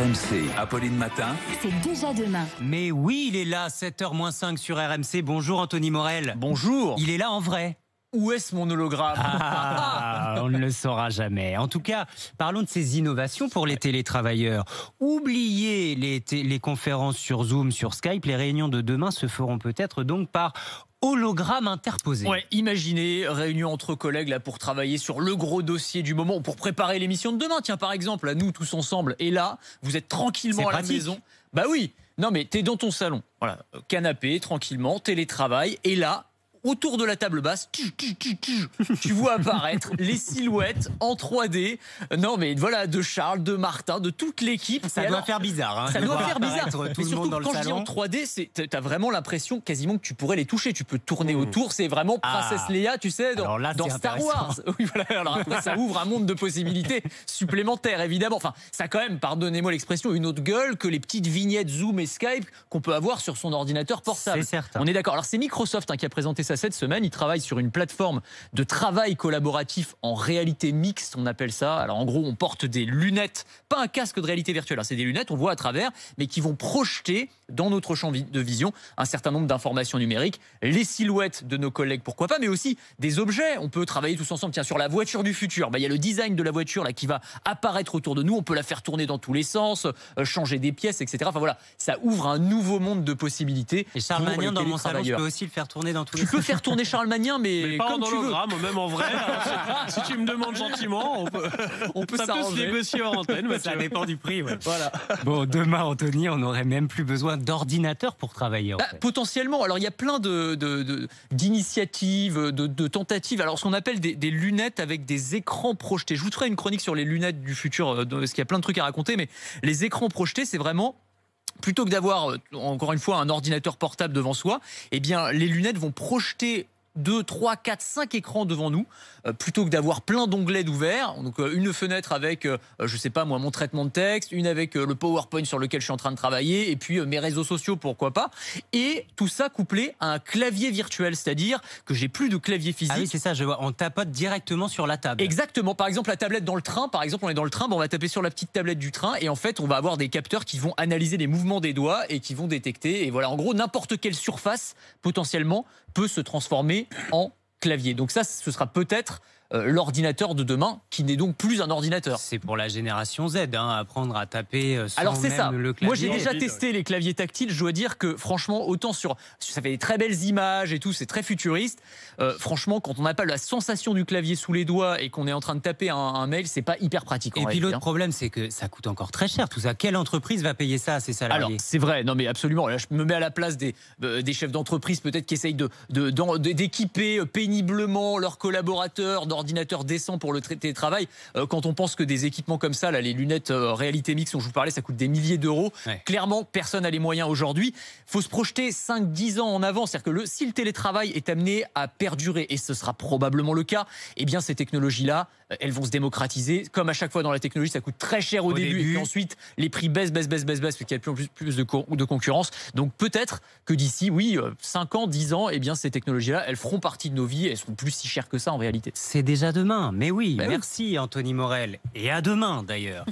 RMC, Apolline Matin. C'est déjà demain. Mais oui, il est là, 7h 5 sur RMC. Bonjour Anthony Morel. Bonjour. Il est là en vrai. Où est-ce mon hologramme ah, On ne le saura jamais. En tout cas, parlons de ces innovations pour les télétravailleurs. Oubliez les, les conférences sur Zoom, sur Skype. Les réunions de demain se feront peut-être donc par hologramme interposé. Ouais, imaginez réunion entre collègues là pour travailler sur le gros dossier du moment pour préparer l'émission de demain. Tiens par exemple, à nous tous ensemble et là, vous êtes tranquillement à la maison. Bah oui. Non mais t'es dans ton salon, voilà, canapé tranquillement, télétravail et là, autour de la table basse, tu, vois apparaître les silhouettes en 3D. Non, mais voilà, de Charles, de Martin, de toute l'équipe. Ça doit faire bizarre. Hein, ça doit faire bizarre. surtout, quand je dis en 3D, t'as vraiment l'impression quasiment que tu pourrais les toucher. Tu peux tourner mmh. autour. C'est vraiment ah. Princesse Léa tu sais, dans, dans Star Wars. Alors ça ouvre un monde de possibilités supplémentaires, évidemment. Enfin, ça a quand même, pardonnez-moi l'expression, une autre gueule que les petites vignettes Zoom et Skype qu'on peut avoir sur son ordinateur portable. C'est certain. On est d'accord. Alors c'est Microsoft hein, qui a présenté à cette semaine. Il travaille sur une plateforme de travail collaboratif en réalité mixte, on appelle ça. Alors en gros, on porte des lunettes, pas un casque de réalité virtuelle, c'est des lunettes, on voit à travers, mais qui vont projeter dans notre champ de vision un certain nombre d'informations numériques, les silhouettes de nos collègues, pourquoi pas, mais aussi des objets. On peut travailler tous ensemble, tiens, sur la voiture du futur. Bah, il y a le design de la voiture là, qui va apparaître autour de nous, on peut la faire tourner dans tous les sens, euh, changer des pièces, etc. Enfin voilà, ça ouvre un nouveau monde de possibilités. Et Charles dans mon salon, je peux aussi le faire tourner dans tous les sens faire tourner Charlemagne, mais, mais pas en tu hologramme, même en vrai. Hein, si tu me demandes gentiment, on peut, on peut ça peut se négocier en antenne. mais ça dépend du prix. Voilà. Bon, demain, Anthony, on n'aurait même plus besoin d'ordinateur pour travailler. Bah, potentiellement. Alors, il y a plein d'initiatives, de, de, de, tentatives. Alors, ce qu'on appelle des, des, lunettes avec des écrans projetés. Je vous ferai une chronique sur les lunettes du futur, euh, parce qu'il y a plein de trucs à raconter, mais les écrans projetés, c'est vraiment plutôt que d'avoir, euh, encore une fois, un ordinateur portable devant soi, eh bien, les lunettes vont projeter 2, 3, 4, 5 écrans devant nous, euh, plutôt que d'avoir plein d'onglets ouverts Donc euh, une fenêtre avec, je euh, je sais pas moi, mon traitement de texte, une avec le PowerPoint sur lequel je suis en train de travailler, et puis mes réseaux sociaux, pourquoi pas. Et tout ça couplé à un clavier virtuel, c'est-à-dire que j'ai plus de clavier physique. Ah oui, c'est ça, je vois. On tapote directement sur la table. Exactement. Par exemple, la tablette dans le train, par exemple, on est dans le train, ben, on va taper sur la petite tablette du train, et en fait, on va avoir des capteurs qui vont analyser les mouvements des doigts et qui vont détecter. Et voilà, en gros, n'importe quelle surface potentiellement peut se transformer en clavier. Donc ça, ce sera peut-être euh, l'ordinateur de demain, qui n'est donc plus un ordinateur. C'est pour la génération Z, hein, apprendre à taper euh, Alors c'est ça. Le Moi j'ai déjà testé les claviers tactiles. Je dois dire que franchement, autant sur, ça fait des très belles images et tout, c'est très futuriste. Euh, franchement, quand on n'a pas la sensation du clavier sous les doigts et qu'on est en train de taper un, un mail, c'est pas hyper pratique. En et puis l'autre hein. problème, c'est que ça coûte encore très cher. Tout ça, quelle entreprise va payer ça à ses salariés c'est vrai. Non mais absolument. Là, je me mets à la place des, des chefs d'entreprise peut-être qui essayent de d'équiper péniblement leurs collaborateurs. Dans ordinateur décent pour le télétravail, euh, quand on pense que des équipements comme ça, là, les lunettes euh, réalité mixte dont je vous parlais, ça coûte des milliers d'euros, clairement, personne n'a les moyens aujourd'hui. faut se projeter 5-10 ans en avant. C'est-à-dire que le, si le télétravail est amené à perdurer, et ce sera probablement le cas, eh bien, ces technologies-là, euh, elles vont se démocratiser. Comme à chaque fois dans la technologie, ça coûte très cher au, début, et ensuite, les prix baissent, baissent, baissent, baissent, parce qu'il y a plus plus, de, concurrence. Donc peut-être que d'ici, oui, 5 ans, 10 ans, eh bien, ces technologies-là, elles feront partie de nos vies, elles sont plus si chères que ça en réalité. C'est déjà demain. Mais bah oui, merci Anthony Morel. Et à demain d'ailleurs.